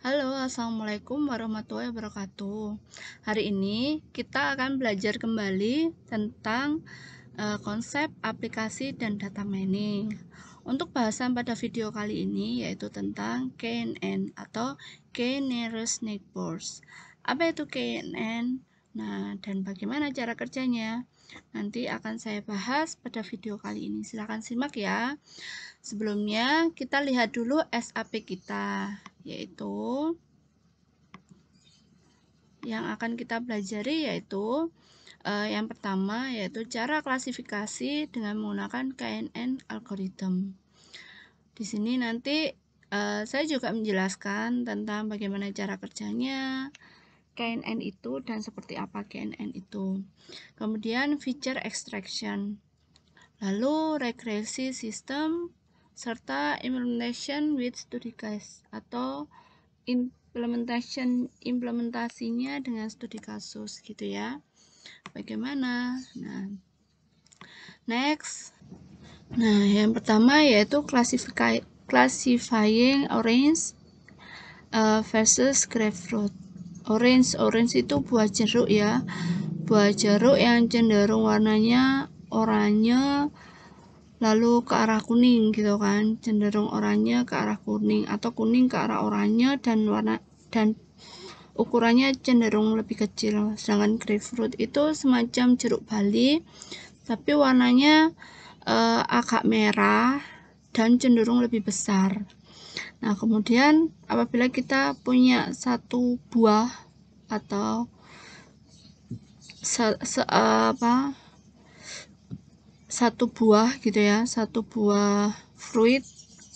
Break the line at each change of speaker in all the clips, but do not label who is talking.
Halo, Assalamualaikum warahmatullahi wabarakatuh. Hari ini kita akan belajar kembali tentang e, konsep aplikasi dan data mining. Untuk bahasan pada video kali ini yaitu tentang KNN atau K Nearest Neighbors. Apa itu KNN? Nah, dan bagaimana cara kerjanya? Nanti akan saya bahas pada video kali ini. Silahkan simak ya. Sebelumnya kita lihat dulu SAP kita yaitu yang akan kita pelajari yaitu eh, yang pertama yaitu cara klasifikasi dengan menggunakan KNN algorithm. Di sini nanti eh, saya juga menjelaskan tentang bagaimana cara kerjanya KNN itu dan seperti apa KNN itu. Kemudian feature extraction. Lalu regresi sistem serta implementation with study case atau implementation implementasinya dengan studi kasus gitu ya. Bagaimana? Nah, next. Nah, yang pertama yaitu classifying orange uh, versus grapefruit. Orange, orange itu buah jeruk ya. Buah jeruk yang cenderung warnanya oranye lalu ke arah kuning gitu kan cenderung oranye ke arah kuning atau kuning ke arah oranye dan warna dan ukurannya cenderung lebih kecil sedangkan grapefruit itu semacam jeruk bali tapi warnanya eh, agak merah dan cenderung lebih besar nah kemudian apabila kita punya satu buah atau se, se eh, apa satu buah gitu ya satu buah fruit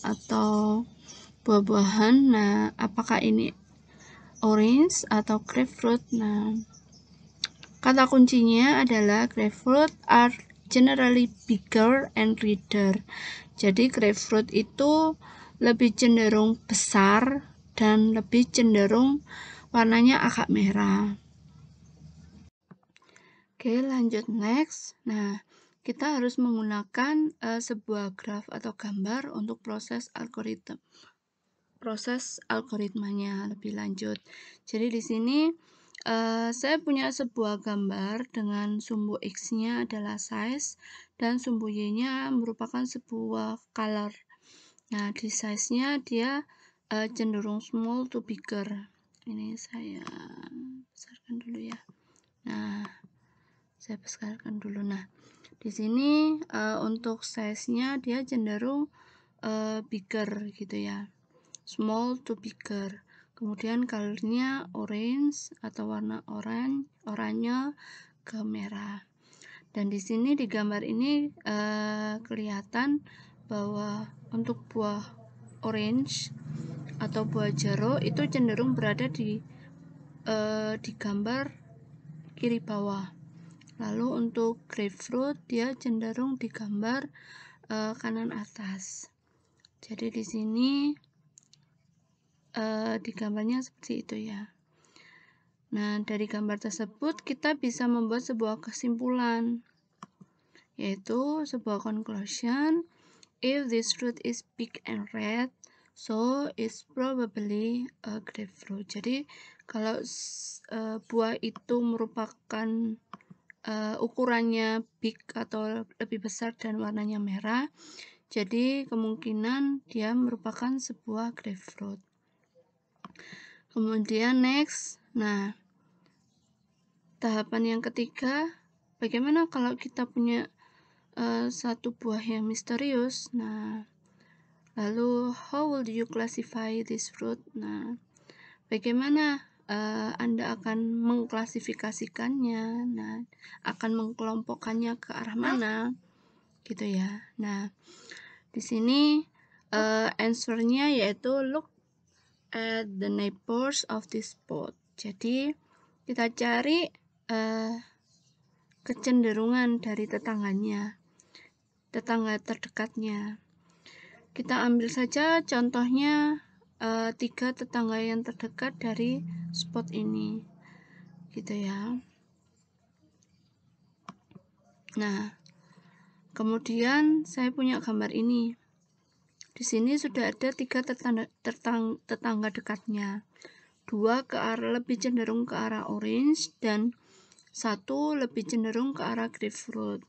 atau buah-buahan nah apakah ini orange atau grapefruit nah kata kuncinya adalah grapefruit are generally bigger and redder jadi grapefruit itu lebih cenderung besar dan lebih cenderung warnanya agak merah oke lanjut next nah kita harus menggunakan uh, sebuah graf atau gambar untuk proses algoritma proses algoritmanya lebih lanjut. Jadi di sini uh, saya punya sebuah gambar dengan sumbu x-nya adalah size dan sumbu y-nya merupakan sebuah color. Nah, di size-nya dia uh, cenderung small to bigger. Ini saya besarkan dulu ya. Nah, saya besarkan dulu. Nah, di sini uh, untuk size-nya dia cenderung uh, bigger gitu ya. Small to bigger. Kemudian colornya orange atau warna orange, oranye ke merah. Dan di sini di gambar ini uh, kelihatan bahwa untuk buah orange atau buah jeruk itu cenderung berada di uh, di gambar kiri bawah. Lalu untuk grapefruit dia cenderung digambar gambar eh, kanan atas. Jadi di sini e, eh, di seperti itu ya. Nah, dari gambar tersebut kita bisa membuat sebuah kesimpulan yaitu sebuah conclusion if this fruit is big and red so it's probably a grapefruit. Jadi kalau uh, buah itu merupakan uh, ukurannya big atau lebih besar dan warnanya merah. Jadi kemungkinan dia merupakan sebuah grapefruit. Kemudian next, nah tahapan yang ketiga, bagaimana kalau kita punya uh, satu buah yang misterius? Nah, lalu how will you classify this fruit? Nah, bagaimana uh, Anda akan mengklasifikasikannya, nah akan mengkelompokkannya ke arah mana, gitu ya. Nah, di sini uh, answernya yaitu look at the neighbors of this spot. Jadi kita cari uh, kecenderungan dari tetangganya, tetangga terdekatnya. Kita ambil saja contohnya uh, tiga tetangga yang terdekat dari spot ini gitu ya nah kemudian saya punya gambar ini di sini sudah ada tiga tetangga, tetang, tetangga dekatnya dua ke arah lebih cenderung ke arah orange dan satu lebih cenderung ke arah grapefruit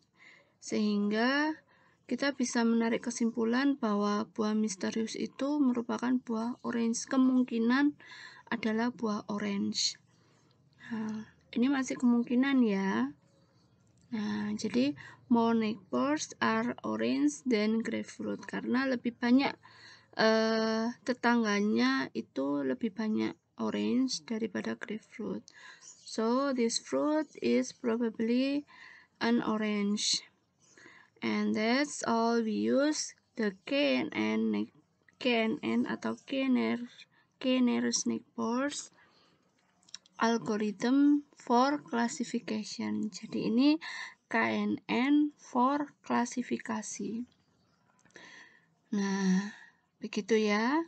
sehingga kita bisa menarik kesimpulan bahwa buah misterius itu merupakan buah orange. Kemungkinan adalah buah orange. Nah, ini masih kemungkinan ya. Nah, jadi more neighbors are orange than grapefruit karena lebih banyak eh, tetangganya itu lebih banyak orange daripada grapefruit. So, this fruit is probably an orange and that's all we use the KNN, and atau KNR Kenner snake force algorithm for classification. Jadi ini KNN for klasifikasi. Nah, begitu ya.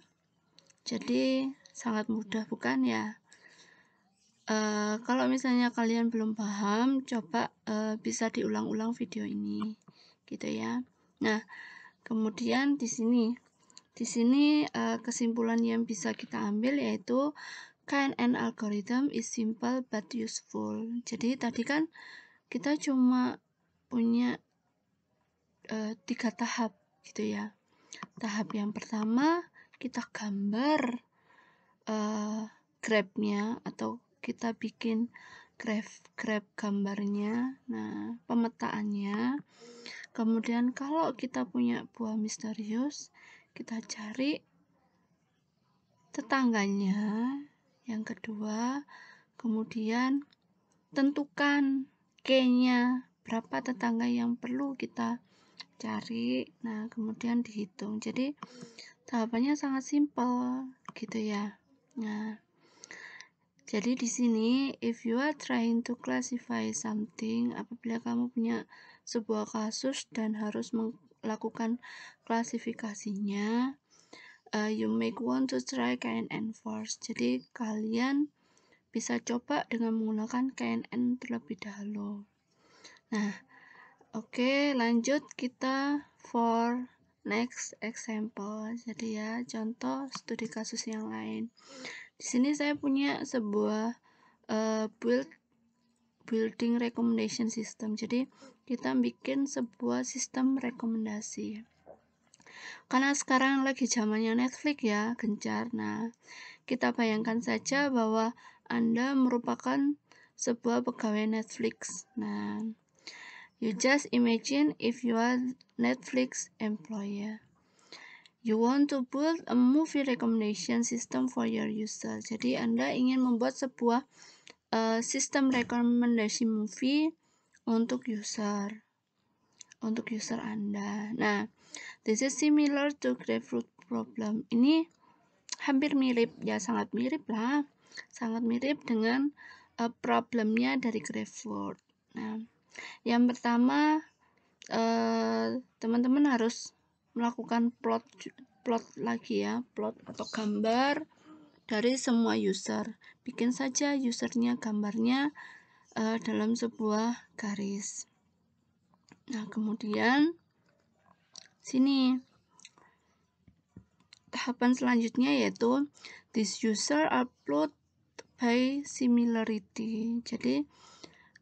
Jadi sangat mudah bukan ya? Uh, kalau misalnya kalian belum paham, coba uh, bisa diulang-ulang video ini gitu ya. Nah, kemudian di sini di sini eh, kesimpulan yang bisa kita ambil yaitu kind and algorithm is simple but useful. Jadi tadi kan kita cuma punya uh, tiga tahap gitu ya. Tahap yang pertama kita gambar uh, eh, grabnya atau kita bikin grab grab gambarnya nah pemetaannya Kemudian kalau kita punya buah misterius, kita cari tetangganya. Yang kedua, kemudian tentukan K-nya, berapa tetangga yang perlu kita cari. Nah, kemudian dihitung. Jadi tahapannya sangat simpel gitu ya. Nah, jadi di sini if you are trying to classify something, apabila kamu punya sebuah kasus dan harus melakukan klasifikasinya. Uh, you make want to try can and force. Jadi kalian bisa coba dengan menggunakan KNN terlebih dahulu. Nah, oke okay, lanjut kita for next example. Jadi ya, contoh studi kasus yang lain. Di sini saya punya sebuah uh, build building recommendation system jadi kita bikin sebuah sistem rekomendasi karena sekarang lagi zamannya Netflix ya gencar nah kita bayangkan saja bahwa anda merupakan sebuah pegawai Netflix nah you just imagine if you are Netflix employer You want to build a movie recommendation system for your user. Jadi Anda ingin membuat sebuah Eh, sistem rekomendasi movie untuk user untuk user Anda. Nah, this is similar to grapefruit problem. Ini hampir mirip ya, sangat mirip lah. Sangat mirip dengan uh, problemnya dari grapefruit. Nah, yang pertama eh, teman-teman uh, harus melakukan plot plot lagi ya, plot atau gambar dari semua user. Bikin saja usernya gambarnya uh, dalam sebuah garis. Nah, kemudian sini tahapan selanjutnya yaitu this user upload by similarity. Jadi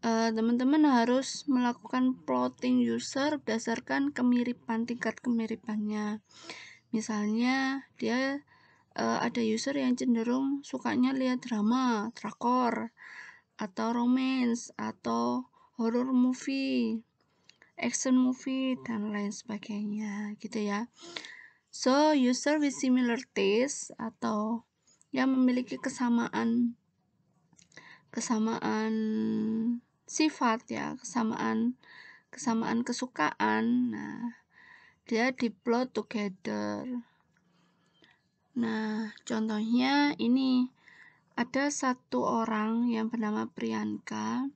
eh, teman-teman uh, teman -teman harus melakukan plotting user berdasarkan kemiripan tingkat kemiripannya. Misalnya dia uh, ada user yang cenderung sukanya lihat drama, drakor, atau romance, atau horror movie, action movie, dan lain sebagainya gitu ya. So, user with similar taste atau yang memiliki kesamaan kesamaan sifat ya, kesamaan kesamaan kesukaan. Nah, dia diplot together Nah, contohnya ini ada satu orang yang bernama Priyanka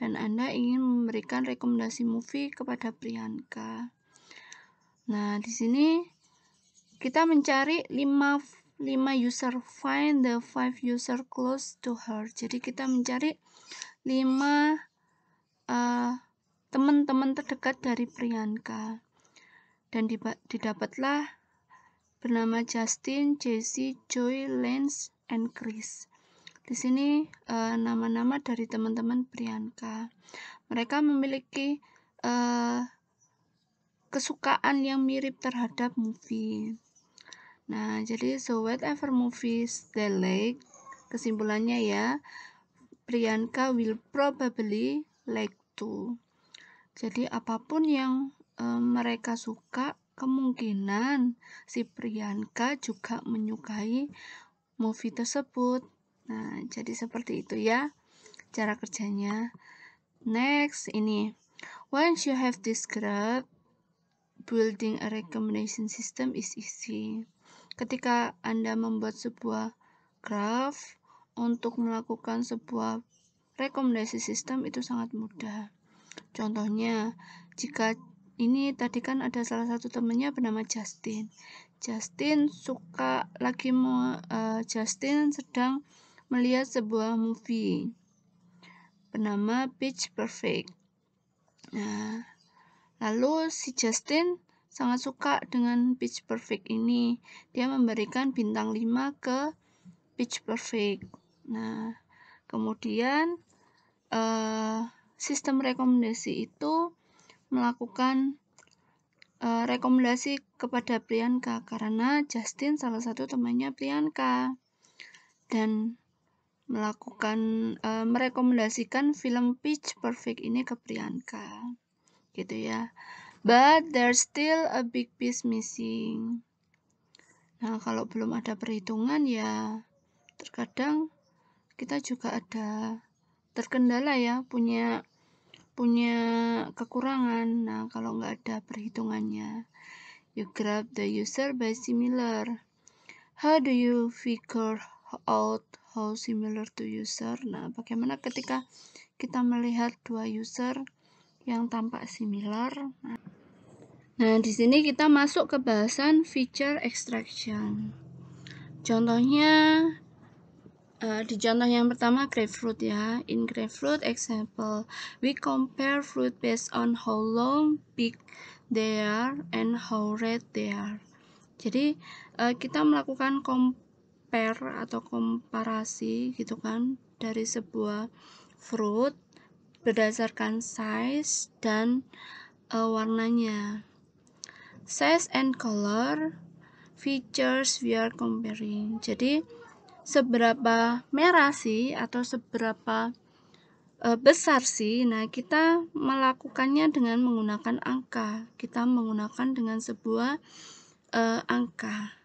dan Anda ingin memberikan rekomendasi movie kepada Priyanka. Nah, di sini kita mencari 5 5 user find the 5 user close to her. Jadi kita mencari 5 teman eh, teman-teman terdekat dari Priyanka. Dan didapatlah bernama Justin, Jesse, Joy, Lance, and Chris. Di sini nama eh, nama-nama dari teman-teman Priyanka. Mereka memiliki uh, kesukaan yang mirip terhadap movie. Nah, jadi so whatever movies they like, kesimpulannya ya, Priyanka will probably like to. Jadi apapun yang uh, mereka suka, Kemungkinan si Priyanka juga menyukai movie tersebut. Nah, jadi seperti itu ya cara kerjanya. Next, ini. Once you have described building a recommendation system is easy. Ketika Anda membuat sebuah graph untuk melakukan sebuah rekomendasi sistem itu sangat mudah. Contohnya, jika ini tadi kan ada salah satu temennya bernama Justin. Justin suka lagi mau uh, eh, Justin sedang melihat sebuah movie bernama Pitch Perfect. Nah, lalu si Justin sangat suka dengan Pitch Perfect ini. Dia memberikan bintang 5 ke Pitch Perfect. Nah, kemudian uh, sistem rekomendasi itu melakukan uh, rekomendasi kepada Priyanka karena Justin salah satu temannya Priyanka dan melakukan uh, merekomendasikan film Pitch Perfect ini ke Priyanka gitu ya but there's still a big piece missing nah kalau belum ada perhitungan ya terkadang kita juga ada terkendala ya punya punya kekurangan. Nah, kalau nggak ada perhitungannya. You grab the user by similar. How do you figure out how similar to user? Nah, bagaimana ketika kita melihat dua user yang tampak similar? Nah, nah di sini kita masuk ke bahasan feature extraction. Contohnya Eh, di contoh yang pertama grapefruit ya. In grapefruit example, we compare fruit based on how long big they are and how red they are. Jadi uh, kita melakukan compare atau komparasi gitu kan dari sebuah fruit berdasarkan size dan uh, warnanya. Size and color features we are comparing. Jadi seberapa merah sih atau seberapa e, besar sih. Nah, kita melakukannya dengan menggunakan angka. Kita menggunakan dengan sebuah e, angka.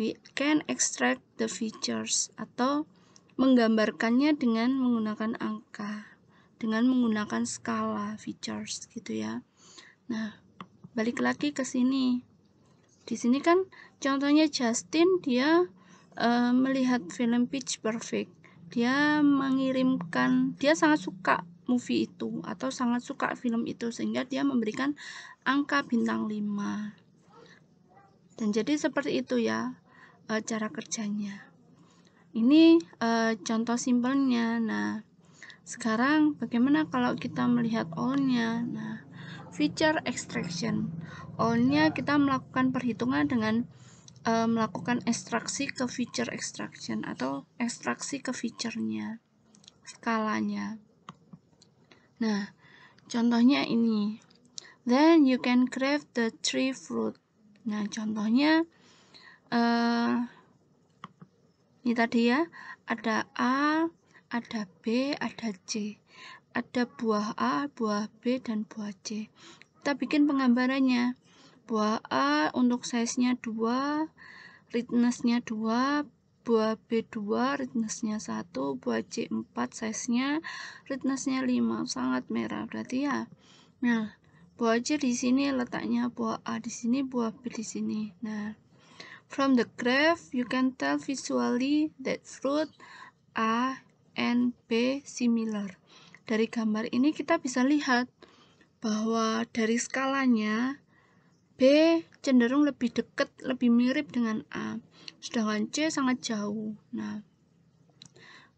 We can extract the features atau menggambarkannya dengan menggunakan angka, dengan menggunakan skala features gitu ya. Nah, balik lagi ke sini. Di sini kan contohnya Justin dia uh, melihat film Pitch Perfect dia mengirimkan dia sangat suka movie itu atau sangat suka film itu sehingga dia memberikan angka bintang 5 dan jadi seperti itu ya eh, cara kerjanya ini uh, contoh simpelnya nah sekarang bagaimana kalau kita melihat all-nya nah feature extraction all-nya kita melakukan perhitungan dengan uh, melakukan ekstraksi ke feature extraction atau ekstraksi ke fiturnya skalanya nah contohnya ini then you can craft the tree fruit nah contohnya uh, ini tadi ya ada A ada B ada C ada buah A buah B dan buah C kita bikin penggambarannya buah A untuk size-nya 2 richness-nya 2 buah B2 richness-nya 1 buah C4 size-nya richness-nya 5 sangat merah berarti ya nah buah C di sini letaknya buah A di sini buah B di sini nah From the graph, you can tell visually that fruit A and B similar. Dari gambar ini kita bisa lihat bahwa dari skalanya B cenderung lebih dekat, lebih mirip dengan A, sedangkan C sangat jauh. Nah,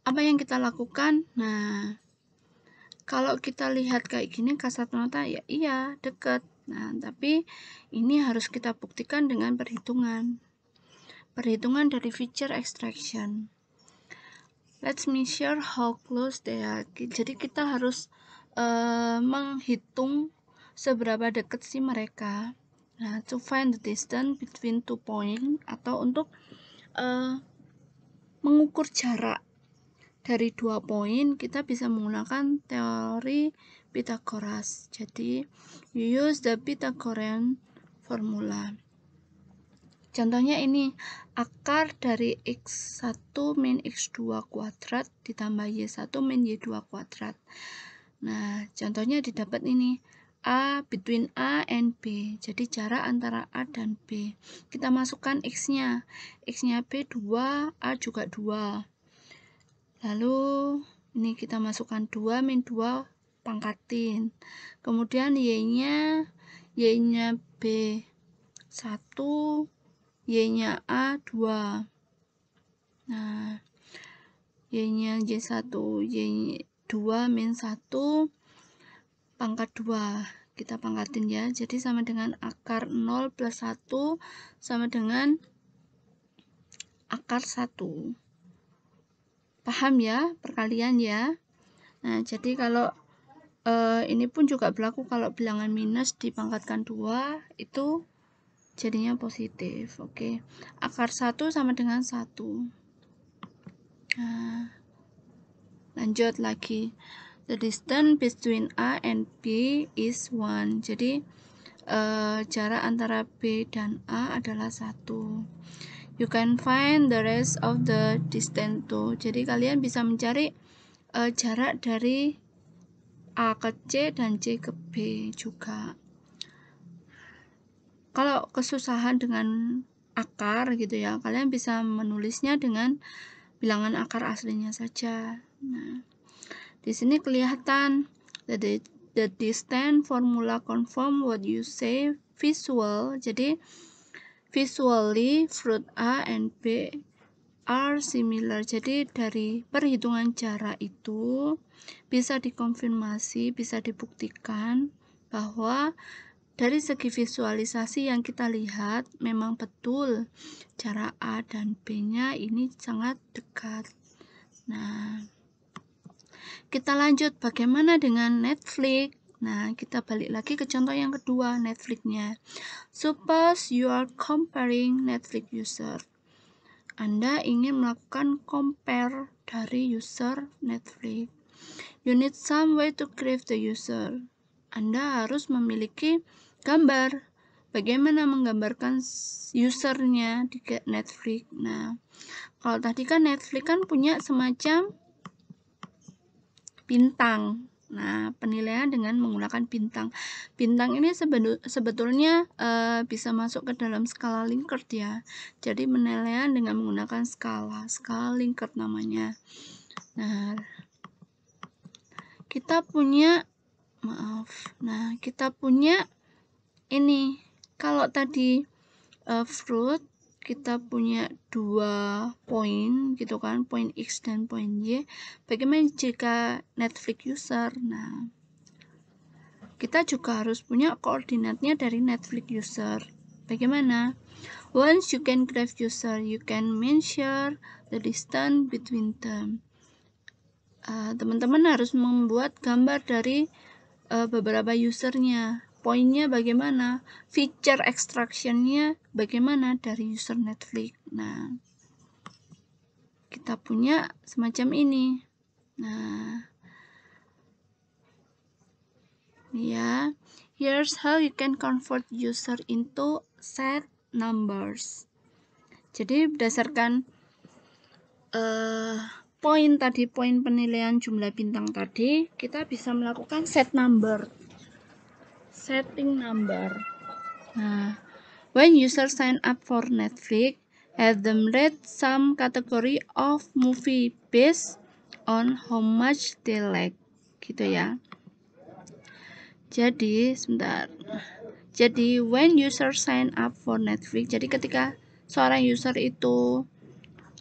apa yang kita lakukan? Nah, kalau kita lihat kayak gini kasat mata ya iya dekat. Nah, tapi ini harus kita buktikan dengan perhitungan. Perhitungan dari feature extraction. Let's measure how close they are. Jadi kita harus uh, menghitung seberapa dekat sih mereka. Nah, to find the distance between two points atau untuk uh, mengukur jarak dari dua poin kita bisa menggunakan teori Pythagoras. Jadi, you use the Pythagorean formula. Contohnya ini, akar dari x1 min x2 kuadrat ditambah y1 min y2 kuadrat. Nah, contohnya didapat ini, A between A and B. Jadi jarak antara A dan B. Kita masukkan X-nya. X-nya B 2, A juga 2. Lalu ini kita masukkan 2 min 2 pangkatin. Kemudian Y-nya Y-nya B 1, Y-nya A 2. Nah, Y-nya Y1, Y2 min 1 pangkat 2 kita pangkatin ya jadi sama dengan akar 0 plus 1 sama dengan akar 1 paham ya perkalian ya nah jadi kalau eh, ini pun juga berlaku kalau bilangan minus dipangkatkan 2 itu jadinya positif oke okay. akar 1 sama dengan 1 nah, lanjut lagi The distance between A and B is 1. Jadi uh, jarak antara B dan A adalah 1. You can find the rest of the distance too. Jadi kalian bisa mencari uh, jarak dari A ke C dan C ke B juga. Kalau kesusahan dengan akar gitu ya, kalian bisa menulisnya dengan bilangan akar aslinya saja. Nah, di sini kelihatan the, the distance formula confirm what you say visual. Jadi visually fruit A and B are similar. Jadi dari perhitungan jarak itu bisa dikonfirmasi, bisa dibuktikan bahwa dari segi visualisasi yang kita lihat memang betul jarak A dan B-nya ini sangat dekat. Nah, kita lanjut bagaimana dengan Netflix. Nah, kita balik lagi ke contoh yang kedua, Netflix-nya. Suppose you are comparing Netflix user. Anda ingin melakukan compare dari user Netflix. You need some way to create the user. Anda harus memiliki gambar bagaimana menggambarkan usernya di Netflix. Nah, kalau tadi kan Netflix kan punya semacam bintang. Nah, penilaian dengan menggunakan bintang. Bintang ini sebetulnya e, bisa masuk ke dalam skala Likert ya. Jadi penilaian dengan menggunakan skala, skala Likert namanya. Nah, kita punya maaf. Nah, kita punya ini kalau tadi e, fruit kita punya dua poin gitu kan poin X dan poin Y bagaimana jika Netflix user nah kita juga harus punya koordinatnya dari Netflix user bagaimana once you can graph user you can measure the distance between them ah, teman-teman uh, harus membuat gambar dari uh, beberapa usernya poinnya bagaimana, feature extractionnya bagaimana dari user Netflix. Nah, kita punya semacam ini. Nah, ya, here's how you can convert user into set numbers. Jadi berdasarkan uh, poin tadi, poin penilaian jumlah bintang tadi, kita bisa melakukan set number setting number. Nah, when user sign up for Netflix, have them read some category of movie based on how much they like. Gitu ya. Jadi, sebentar. Jadi, when user sign up for Netflix, jadi ketika seorang user itu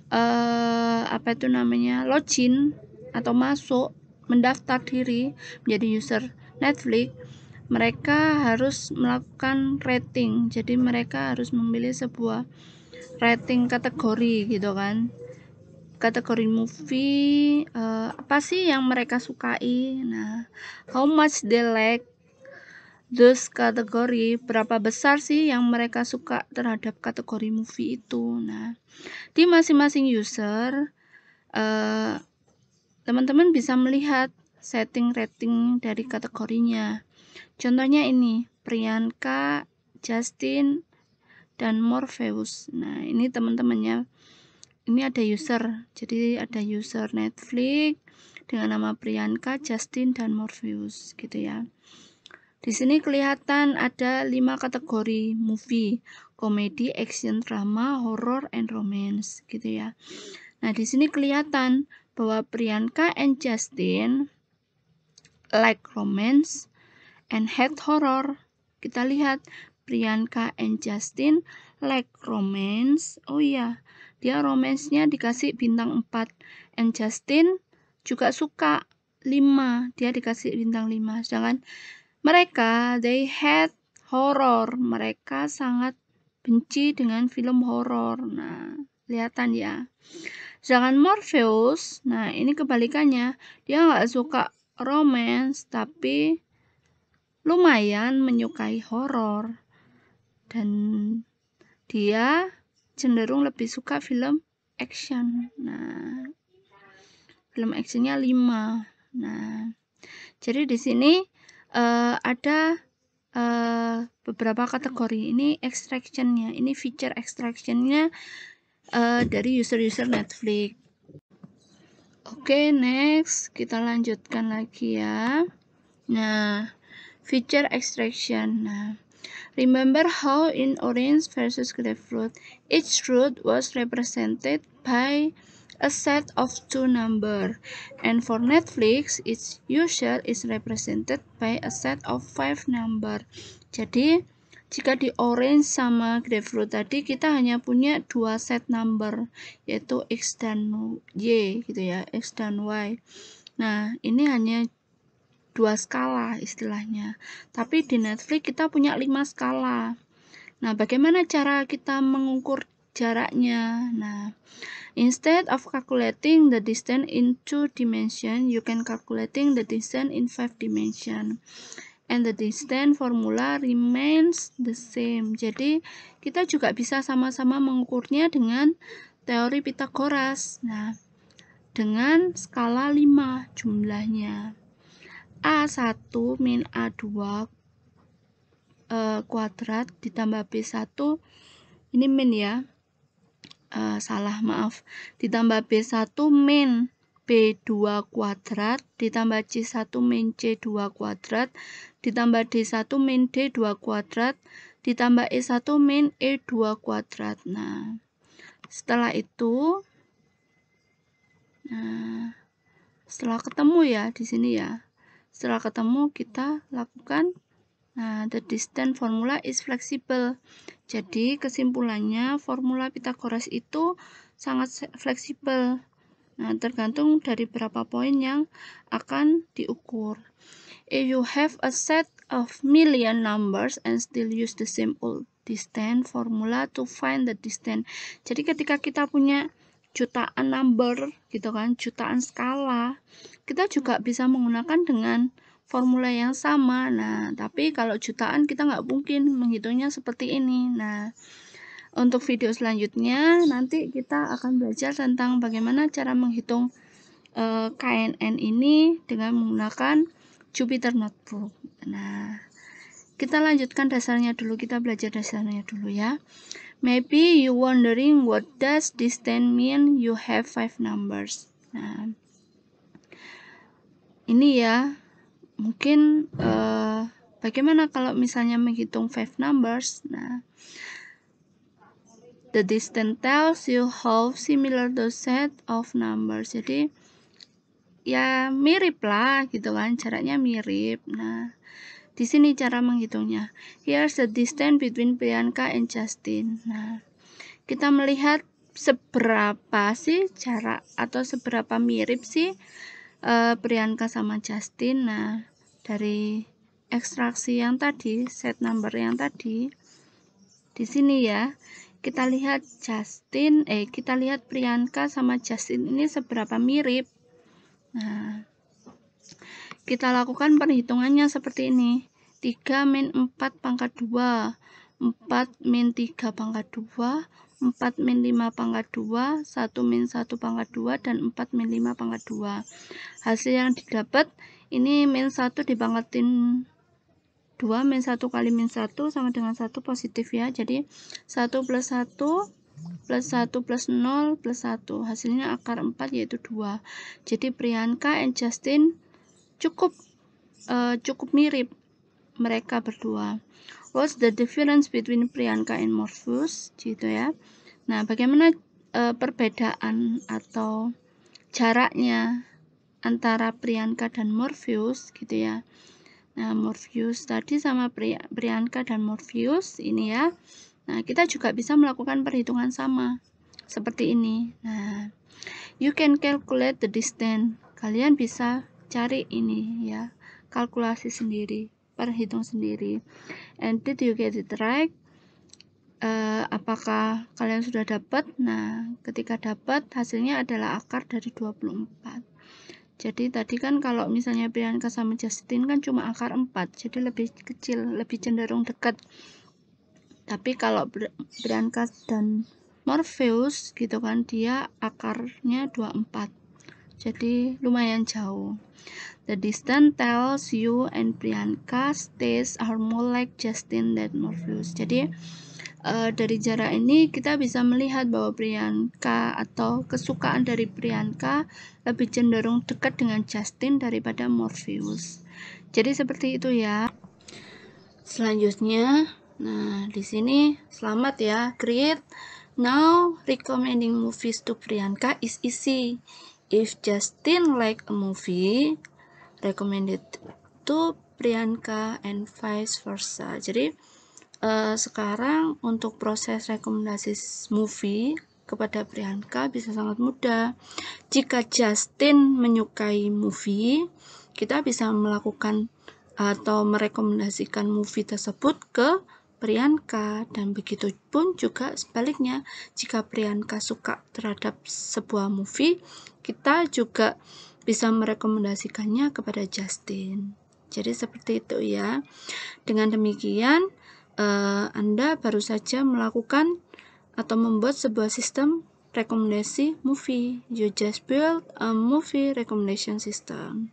uh, apa itu namanya login atau masuk mendaftar diri menjadi user Netflix mereka harus melakukan rating jadi mereka harus memilih sebuah rating kategori gitu kan kategori movie uh, apa sih yang mereka sukai nah how much they like those kategori berapa besar sih yang mereka suka terhadap kategori movie itu nah di masing-masing user eh, teman-teman uh, teman -teman bisa melihat setting rating dari kategorinya Contohnya ini, Priyanka, Justin, dan Morpheus. Nah, ini teman-temannya. Ini ada user. Jadi ada user Netflix dengan nama Priyanka, Justin, dan Morpheus gitu ya. Di sini kelihatan ada 5 kategori movie, komedi, action, drama, horror, and romance gitu ya. Nah, di sini kelihatan bahwa Priyanka and Justin like romance, and Hate Horror. Kita lihat Priyanka and Justin like romance. Oh iya, dia romansnya dikasih bintang 4 and Justin juga suka 5. Dia dikasih bintang 5. Jangan mereka they hate horror. Mereka sangat benci dengan film horror. Nah, kelihatan ya. Sedangkan Morpheus, nah ini kebalikannya, dia nggak suka romance tapi lumayan menyukai horor dan dia cenderung lebih suka film action. Nah, film actionnya 5. Nah, jadi di sini uh, ada uh, beberapa kategori. Ini extractionnya, ini feature extractionnya uh, dari user-user Netflix. Oke, okay, next kita lanjutkan lagi ya. Nah, feature extraction. Nah, remember how in orange versus grapefruit, each root was represented by a set of two number and for Netflix its user is represented by a set of five number jadi jika di orange sama grapefruit tadi kita hanya punya dua set number yaitu x dan y gitu ya x dan y nah ini hanya dua skala istilahnya. Tapi di Netflix kita punya lima skala. Nah, bagaimana cara kita mengukur jaraknya? Nah, instead of calculating the distance in two dimension, you can calculating the distance in five dimension. And the distance formula remains the same. Jadi, kita juga bisa sama-sama mengukurnya dengan teori Pitagoras. Nah, dengan skala 5 jumlahnya. A1 min A2 e, eh, kuadrat ditambah B1 ini min ya e, salah maaf ditambah B1 min B2 kuadrat ditambah C1 min C2 kuadrat ditambah D1 min D2 kuadrat ditambah E1 min E2 kuadrat nah setelah itu nah setelah ketemu ya di sini ya setelah ketemu kita lakukan Nah, the distance formula is flexible. Jadi, kesimpulannya formula Pythagoras itu sangat fleksibel. Nah, tergantung dari berapa poin yang akan diukur. If you have a set of million numbers and still use the same old distance formula to find the distance. Jadi, ketika kita punya jutaan number gitu kan, jutaan skala. Kita juga hmm. bisa menggunakan dengan formula yang sama. Nah, tapi kalau jutaan kita nggak mungkin menghitungnya seperti ini. Nah, untuk video selanjutnya nanti kita akan belajar tentang bagaimana cara menghitung e, eh, KNN ini dengan menggunakan Jupiter Notebook. Nah, kita lanjutkan dasarnya dulu, kita belajar dasarnya dulu ya. Maybe you wondering what does this 10 mean you have five numbers. Nah, ini ya, mungkin uh, bagaimana kalau misalnya menghitung five numbers. Nah, the distance tells you how similar the set of numbers. Jadi, ya mirip lah gitu kan, caranya mirip. Nah, di sini cara menghitungnya. Here's the distance between Priyanka and Justin. Nah, kita melihat seberapa sih jarak atau seberapa mirip sih uh, Priyanka sama Justin. Nah, dari ekstraksi yang tadi, set number yang tadi di sini ya kita lihat Justin eh kita lihat Priyanka sama Justin ini seberapa mirip nah kita lakukan perhitungannya seperti ini. 3 min 4 pangkat 2, 4 min 3 pangkat 2, 4 min 5 pangkat 2, 1 min 1 pangkat 2, dan 4 min 5 pangkat 2. Hasil yang didapat ini min 1 dipangkatin 2 min 1 kali min 1 sama dengan 1 positif ya jadi 1 plus 1 plus 1 plus 0 plus 1 hasilnya akar 4 yaitu 2 jadi Priyanka and Justin cukup uh, cukup mirip mereka berdua. What's the difference between Priyanka and Morpheus? Gitu ya. Nah, bagaimana uh, perbedaan atau jaraknya antara Priyanka dan Morpheus gitu ya. Nah, Morpheus tadi sama Priyanka dan Morpheus ini ya. Nah, kita juga bisa melakukan perhitungan sama seperti ini. Nah, you can calculate the distance. Kalian bisa cari ini ya kalkulasi sendiri perhitung sendiri and did you get it right uh, apakah kalian sudah dapat nah ketika dapat hasilnya adalah akar dari 24 jadi tadi kan kalau misalnya Priyanka sama Justin kan cuma akar 4, jadi lebih kecil, lebih cenderung dekat. Tapi kalau Priyanka dan Morpheus gitu kan dia akarnya 24. Jadi lumayan jauh. The distance tells you and Priyanka stays are more like Justin than Morpheus. Jadi uh, dari jarak ini kita bisa melihat bahwa Priyanka atau kesukaan dari Priyanka lebih cenderung dekat dengan Justin daripada Morpheus. Jadi seperti itu ya. Selanjutnya, nah di sini selamat ya. Create now recommending movies to Priyanka is easy. If Justin like a movie, recommended to Priyanka and vice versa. Jadi uh, sekarang untuk proses rekomendasi movie kepada Priyanka bisa sangat mudah. Jika Justin menyukai movie, kita bisa melakukan atau merekomendasikan movie tersebut ke Priyanka dan begitu pun juga sebaliknya jika Priyanka suka terhadap sebuah movie kita juga bisa merekomendasikannya kepada Justin. Jadi seperti itu ya. Dengan demikian, uh, Anda baru saja melakukan atau membuat sebuah sistem rekomendasi movie. You just build a movie recommendation system.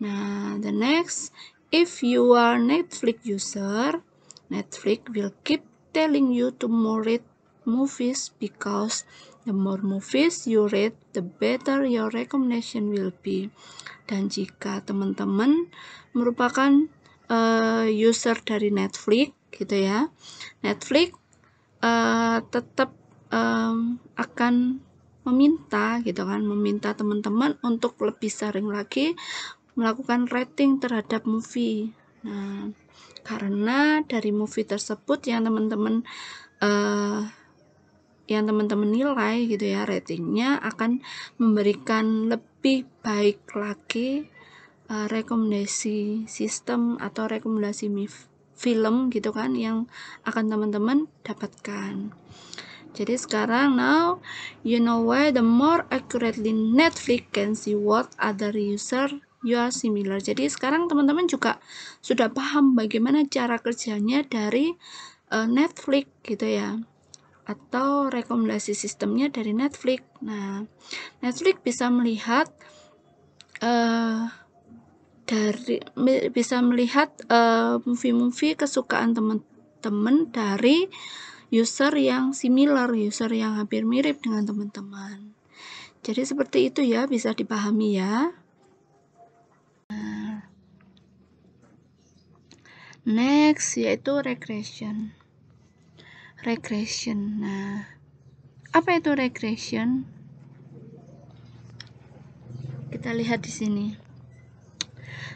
Nah, the next, if you are Netflix user, Netflix will keep telling you to more read movies because The more movies you read, the better your recommendation will be. Dan jika teman-teman merupakan uh, user dari Netflix, gitu ya, Netflix uh, tetap um, akan meminta, gitu kan, meminta teman-teman untuk lebih sering lagi melakukan rating terhadap movie. Nah, karena dari movie tersebut yang teman-teman uh, yang teman-teman nilai gitu ya ratingnya akan memberikan lebih baik lagi uh, rekomendasi sistem atau rekomendasi film gitu kan yang akan teman-teman dapatkan. Jadi sekarang now you know why the more accurately Netflix can see what other user you are similar. Jadi sekarang teman-teman juga sudah paham bagaimana cara kerjanya dari uh, Netflix gitu ya atau rekomendasi sistemnya dari Netflix. Nah, Netflix bisa melihat uh, dari bisa melihat movie eh, movie-movie kesukaan teman-teman dari user yang similar, user yang hampir mirip dengan teman-teman. Jadi seperti itu ya, bisa dipahami ya. Nah, next yaitu regression regression. Nah, apa itu regression? Kita lihat di sini.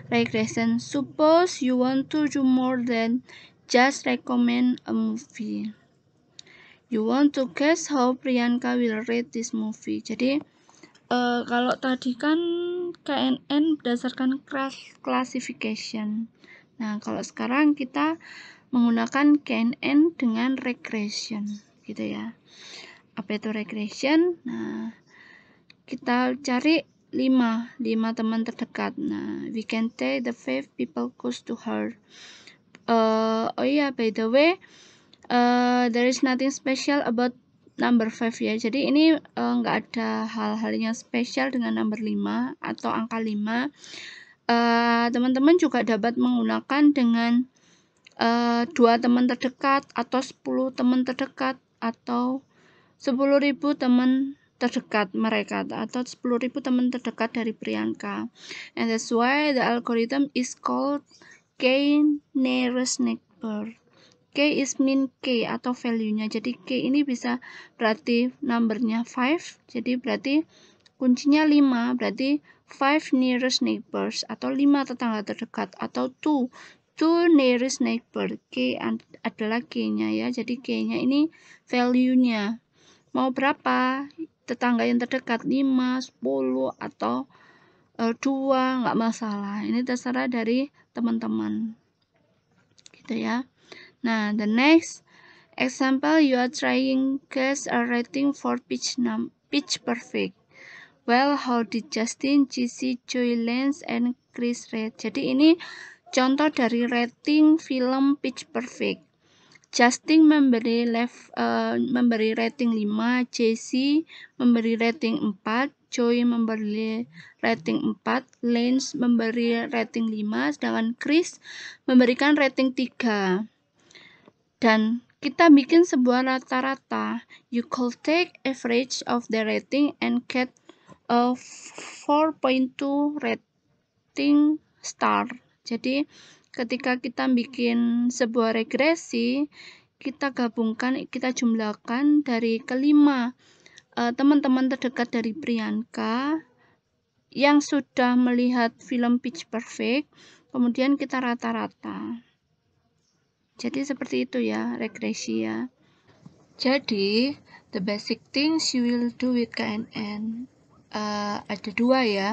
Regression. Suppose you want to do more than just recommend a movie. You want to guess how Priyanka will rate this movie. Jadi, uh, kalau tadi kan KNN berdasarkan class classification. Nah, kalau sekarang kita menggunakan KNN dengan regression gitu ya apa itu regression nah kita cari 5 5 teman terdekat nah we can take the five people close to her uh, oh iya yeah, by the way uh, there is nothing special about number 5 ya jadi ini enggak eh, uh, ada hal-hal yang spesial dengan number 5 atau angka 5 teman-teman uh, teman -teman juga dapat menggunakan dengan uh, dua teman terdekat atau 10 teman terdekat atau 10.000 teman terdekat mereka atau 10.000 teman terdekat dari Priyanka. And that's why the algorithm is called K nearest neighbor. K is mean K atau value-nya. Jadi K ini bisa berarti numbernya 5. Jadi berarti kuncinya 5. Berarti 5 nearest neighbors atau 5 tetangga terdekat atau 2 to nearest neighbor. K adalah k nya ya. Jadi k nya ini value-nya. Mau berapa? Tetangga yang terdekat 5, 10 atau e, 2 nggak masalah. Ini terserah dari teman-teman. Gitu ya. Nah, the next example you are trying guess a rating for pitch num pitch perfect. Well, how did Justin, Jesse, Joy Lance, and Chris Red Jadi ini Contoh dari rating film Pitch Perfect. Justin memberi lev, uh, eh, memberi rating 5, Jesse memberi rating 4, Joy memberi rating 4, Lance memberi rating 5, sedangkan Chris memberikan rating 3. Dan kita bikin sebuah rata-rata. You could take average of the rating and get a 4.2 rating star. Jadi ketika kita bikin sebuah regresi, kita gabungkan, kita jumlahkan dari kelima eh, teman-teman terdekat dari Priyanka yang sudah melihat film Pitch Perfect, kemudian kita rata-rata. Jadi seperti itu ya regresi ya. Jadi the basic things you will do with KNN uh, eh, ada dua ya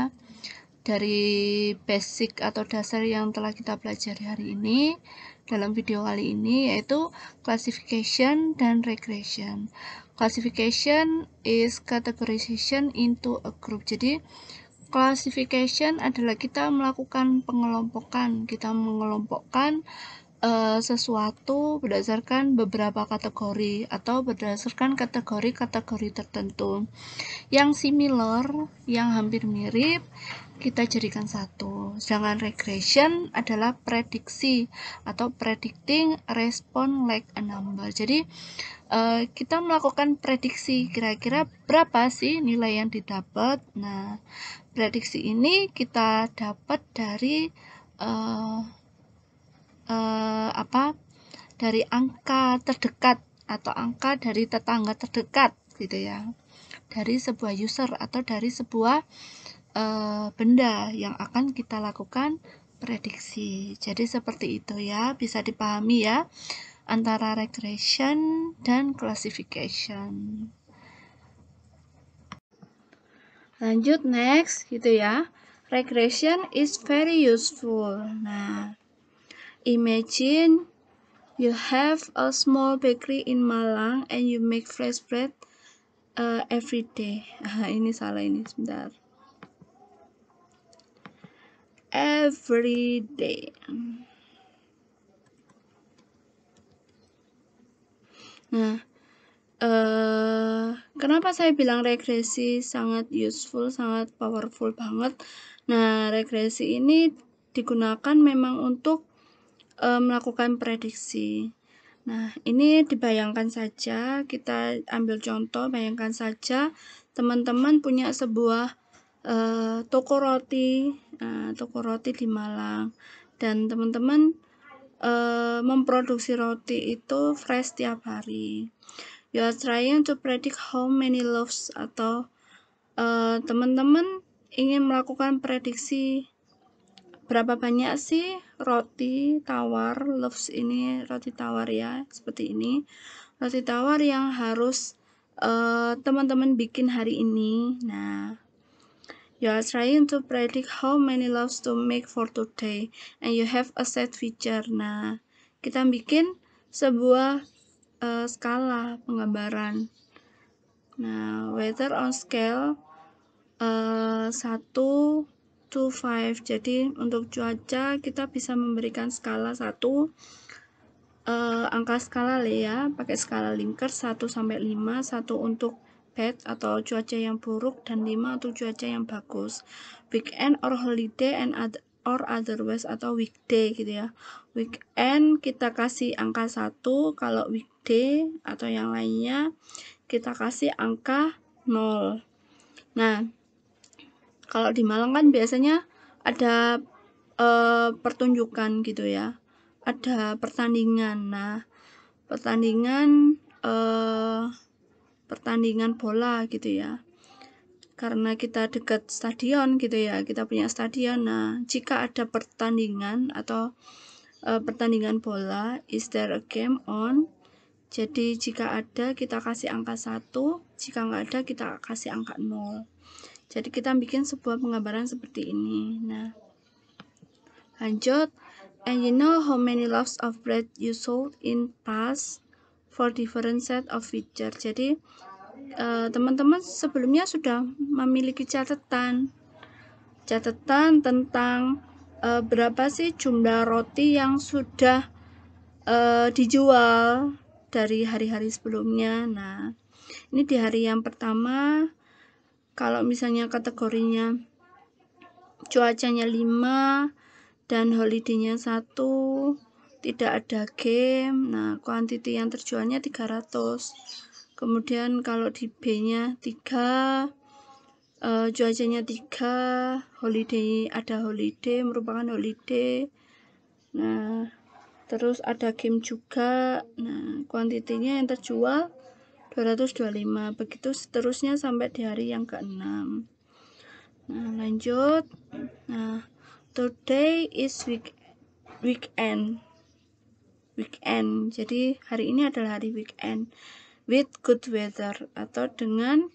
dari basic atau dasar yang telah kita pelajari hari ini dalam video kali ini yaitu classification dan regression. Classification is categorization into a group. Jadi classification adalah kita melakukan pengelompokan, kita mengelompokkan uh, sesuatu berdasarkan beberapa kategori atau berdasarkan kategori-kategori tertentu yang similar, yang hampir mirip kita jadikan satu. Sedangkan regression adalah prediksi atau predicting respon like a number. Jadi uh, kita melakukan prediksi kira-kira berapa sih nilai yang didapat. Nah, prediksi ini kita dapat dari uh, uh, apa? Dari angka terdekat atau angka dari tetangga terdekat gitu ya. Dari sebuah user atau dari sebuah uh, benda yang akan kita lakukan prediksi. Jadi seperti itu ya, bisa dipahami ya antara regression dan classification. Lanjut next gitu ya. Regression is very useful. Nah, imagine you have a small bakery in Malang and you make fresh bread uh, every day. ini salah ini sebentar every day. Nah, eh, kenapa saya bilang regresi sangat useful, sangat powerful banget? Nah, regresi ini digunakan memang untuk eh, melakukan prediksi. Nah, ini dibayangkan saja, kita ambil contoh, bayangkan saja teman-teman punya sebuah Eh, toko roti uh, toko roti di Malang dan teman-teman uh, memproduksi roti itu fresh tiap hari you are trying to predict how many loaves atau eh, teman-teman uh, ingin melakukan prediksi berapa banyak sih roti tawar loaves ini roti tawar ya seperti ini roti tawar yang harus teman-teman uh, bikin hari ini nah You are trying to predict how many loaves to make for today and you have a set feature. Nah, kita bikin sebuah uh, skala penggambaran. Nah, weather on scale uh, 1 to 5. Jadi untuk cuaca kita bisa memberikan skala 1 uh, eh, angka skala ya, pakai skala Linker 1 sampai 5, 1 untuk bad atau cuaca yang buruk dan 5 atau cuaca yang bagus. Weekend or holiday and other or otherwise atau weekday gitu ya. Weekend kita kasih angka satu kalau weekday atau yang lainnya kita kasih angka 0. Nah, kalau di Malang kan biasanya ada uh, pertunjukan gitu ya. Ada pertandingan. Nah, pertandingan eh pertandingan bola gitu ya karena kita dekat stadion gitu ya kita punya stadion nah jika ada pertandingan atau e, pertandingan bola is there a game on jadi jika ada kita kasih angka satu jika nggak ada kita kasih angka nol jadi kita bikin sebuah penggambaran seperti ini nah lanjut and you know how many loaves of bread you sold in past for different set of feature. Jadi eh, teman-teman uh, sebelumnya sudah memiliki catatan catatan tentang uh, berapa sih jumlah roti yang sudah uh, dijual dari hari-hari sebelumnya. Nah, ini di hari yang pertama kalau misalnya kategorinya cuacanya 5 dan holidaynya 1 tidak ada game nah kuantiti yang terjualnya 300 kemudian kalau di B nya 3 uh, eh, cuacanya 3 holiday ada holiday merupakan holiday nah terus ada game juga nah kuantitinya yang terjual 225 begitu seterusnya sampai di hari yang ke-6 nah lanjut nah today is week weekend weekend. Jadi hari ini adalah hari weekend with good weather atau dengan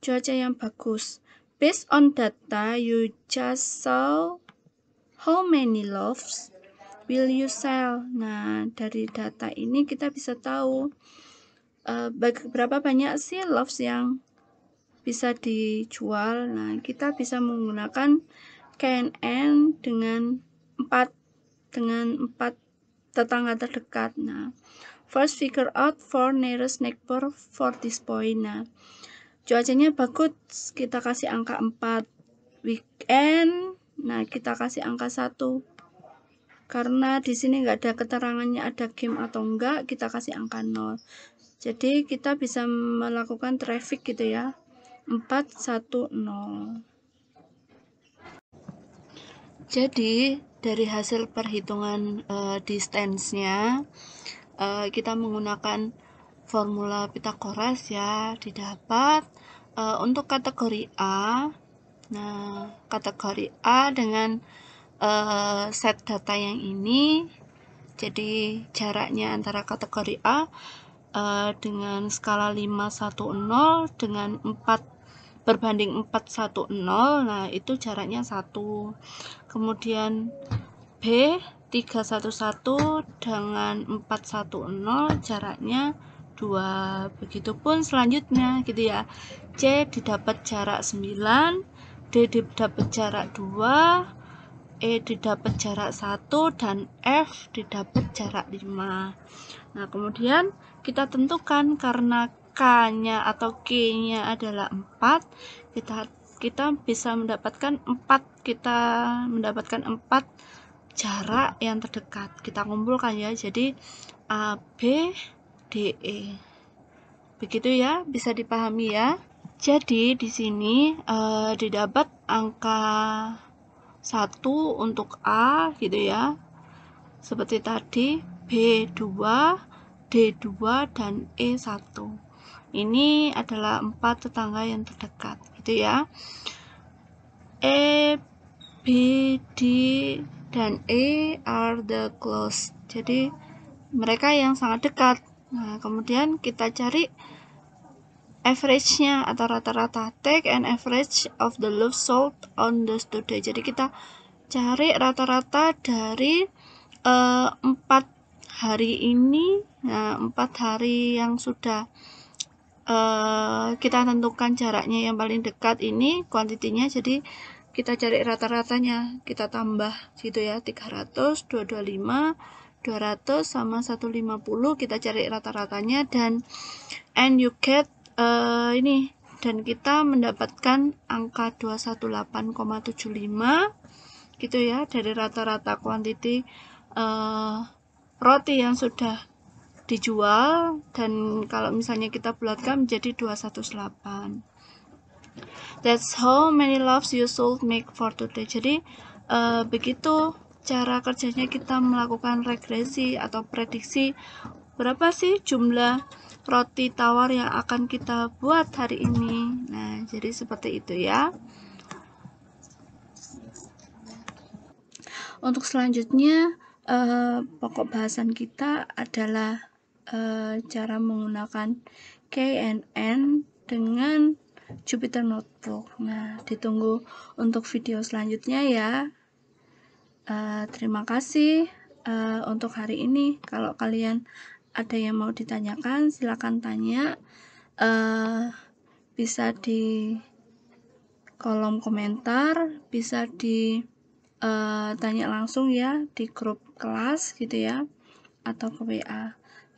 cuaca yang bagus. Based on data you just saw how many loaves will you sell. Nah, dari data ini kita bisa tahu uh, berapa banyak sih loaves yang bisa dijual. Nah, kita bisa menggunakan can and dengan empat dengan 4 tetangga terdekat. Nah, first figure out for nearest neighbor for this point. Nah, cuacanya bagus, kita kasih angka 4 weekend. Nah, kita kasih angka 1 karena di sini nggak ada keterangannya ada game atau enggak, kita kasih angka 0. Jadi kita bisa melakukan traffic gitu ya. 410. Jadi dari hasil perhitungan uh, eh, distance-nya uh, eh, kita menggunakan formula Pitagoras ya didapat uh, untuk kategori A nah kategori A dengan uh, set data yang ini jadi jaraknya antara kategori A uh, dengan skala 510 dengan 4 berbanding 410 nah itu jaraknya 1 kemudian B 311 dengan 410 jaraknya 2 begitupun selanjutnya gitu ya C didapat jarak 9 D didapat jarak 2 E didapat jarak 1 dan F didapat jarak 5 nah kemudian kita tentukan karena K nya atau K nya adalah 4 kita kita bisa mendapatkan empat kita mendapatkan empat jarak yang terdekat kita kumpulkan ya jadi A B D E begitu ya bisa dipahami ya jadi di sini e, didapat angka satu untuk A gitu ya seperti tadi B2 D2 dan E1 ini adalah empat tetangga yang terdekat gitu ya E B D dan E are the close jadi mereka yang sangat dekat nah kemudian kita cari average-nya atau rata-rata take an average of the love sold on the today jadi kita cari rata-rata dari eh, empat 4 hari ini nah 4 hari yang sudah Eh, kita tentukan jaraknya yang paling dekat ini kuantitinya jadi kita cari rata-ratanya kita tambah gitu ya 300 225 200 sama 150 kita cari rata-ratanya dan and you get uh, ini dan kita mendapatkan angka 218,75 gitu ya dari rata-rata kuantiti uh, roti yang sudah dijual dan kalau misalnya kita bulatkan menjadi 218 that's how many loves you sold make for today jadi uh, begitu cara kerjanya kita melakukan regresi atau prediksi berapa sih jumlah roti tawar yang akan kita buat hari ini nah jadi seperti itu ya untuk selanjutnya uh, pokok bahasan kita adalah Eh, cara menggunakan KNN dengan Jupiter Notebook. Nah, ditunggu untuk video selanjutnya ya. Uh, terima kasih uh, untuk hari ini. Kalau kalian ada yang mau ditanyakan, silakan tanya. Uh, bisa di kolom komentar, bisa di uh, tanya langsung ya di grup kelas gitu ya, atau ke WA.